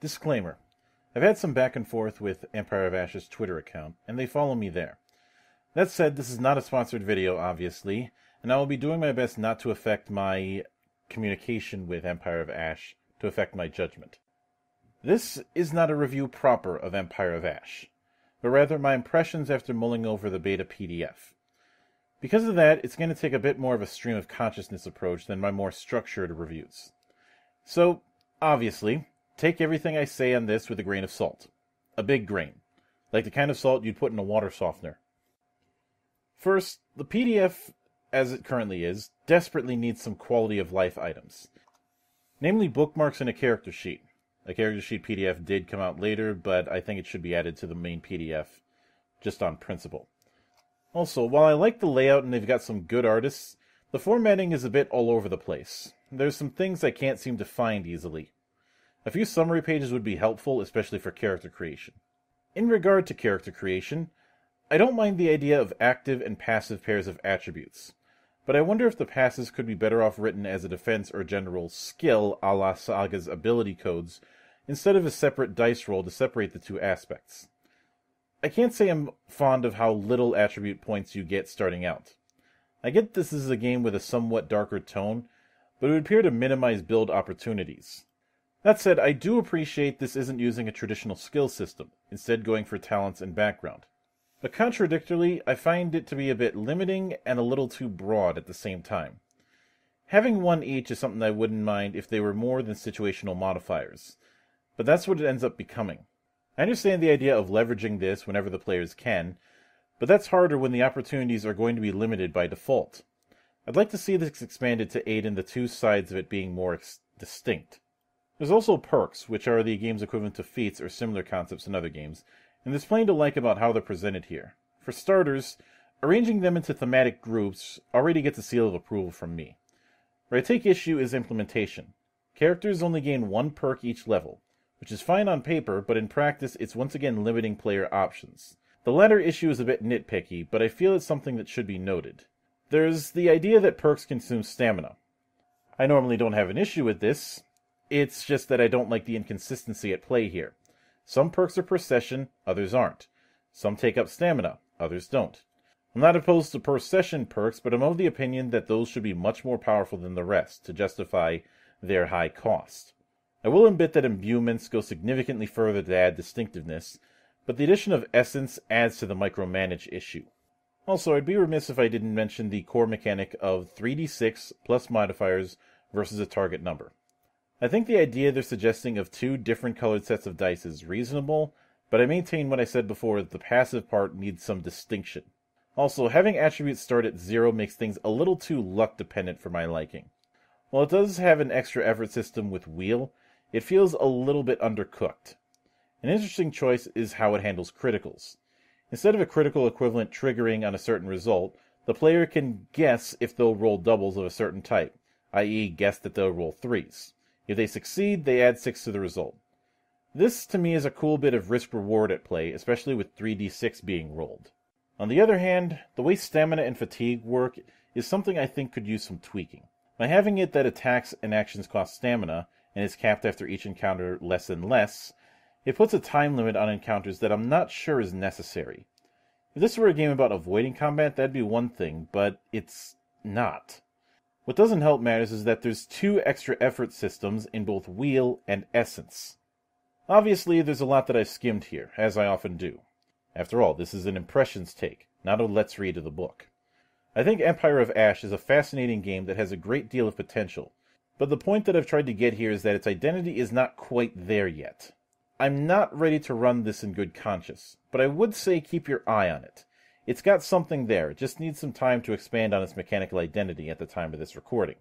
Disclaimer I've had some back and forth with Empire of Ash's Twitter account, and they follow me there. That said, this is not a sponsored video, obviously, and I will be doing my best not to affect my communication with Empire of Ash to affect my judgment. This is not a review proper of Empire of Ash, but rather my impressions after mulling over the beta PDF. Because of that, it's going to take a bit more of a stream of consciousness approach than my more structured reviews. So, obviously, Take everything I say on this with a grain of salt. A big grain. Like the kind of salt you'd put in a water softener. First, the PDF, as it currently is, desperately needs some quality of life items. Namely bookmarks and a character sheet. A character sheet PDF did come out later, but I think it should be added to the main PDF, just on principle. Also, while I like the layout and they've got some good artists, the formatting is a bit all over the place. There's some things I can't seem to find easily. A few summary pages would be helpful, especially for character creation. In regard to character creation, I don't mind the idea of active and passive pairs of attributes, but I wonder if the passives could be better off written as a defense or general skill a la Saga's ability codes instead of a separate dice roll to separate the two aspects. I can't say I'm fond of how little attribute points you get starting out. I get this is a game with a somewhat darker tone, but it would appear to minimize build opportunities. That said, I do appreciate this isn't using a traditional skill system, instead going for talents and background. But contradictorily, I find it to be a bit limiting and a little too broad at the same time. Having one each is something I wouldn't mind if they were more than situational modifiers, but that's what it ends up becoming. I understand the idea of leveraging this whenever the players can, but that's harder when the opportunities are going to be limited by default. I'd like to see this expanded to aid in the two sides of it being more ex- distinct. There's also perks, which are the game's equivalent to feats or similar concepts in other games, and there's plenty to like about how they're presented here. For starters, arranging them into thematic groups already gets a seal of approval from me. Where I take issue is implementation. Characters only gain one perk each level, which is fine on paper, but in practice it's once again limiting player options. The latter issue is a bit nitpicky, but I feel it's something that should be noted. There's the idea that perks consume stamina. I normally don't have an issue with this, it's just that I don't like the inconsistency at play here. Some perks are per session, others aren't. Some take up stamina, others don't. I'm not opposed to per session perks, but I'm of the opinion that those should be much more powerful than the rest to justify their high cost. I will admit that imbuements go significantly further to add distinctiveness, but the addition of essence adds to the micromanage issue. Also, I'd be remiss if I didn't mention the core mechanic of 3d6 plus modifiers versus a target number. I think the idea they're suggesting of two different colored sets of dice is reasonable, but I maintain what I said before that the passive part needs some distinction. Also, having attributes start at zero makes things a little too luck dependent for my liking. While it does have an extra effort system with wheel, it feels a little bit undercooked. An interesting choice is how it handles criticals. Instead of a critical equivalent triggering on a certain result, the player can guess if they'll roll doubles of a certain type, i.e., guess that they'll roll threes. If they succeed, they add 6 to the result. This, to me, is a cool bit of risk-reward at play, especially with 3d6 being rolled. On the other hand, the way stamina and fatigue work is something I think could use some tweaking. By having it that attacks and actions cost stamina, and is capped after each encounter less and less, it puts a time limit on encounters that I'm not sure is necessary. If this were a game about avoiding combat, that'd be one thing, but it's not. What doesn't help matters is that there's two extra effort systems in both Wheel and Essence. Obviously, there's a lot that I've skimmed here, as I often do. After all, this is an impressions take, not a let's read of the book. I think Empire of Ash is a fascinating game that has a great deal of potential, but the point that I've tried to get here is that its identity is not quite there yet. I'm not ready to run this in good conscience, but I would say keep your eye on it. It's got something there, it just needs some time to expand on its mechanical identity at the time of this recording.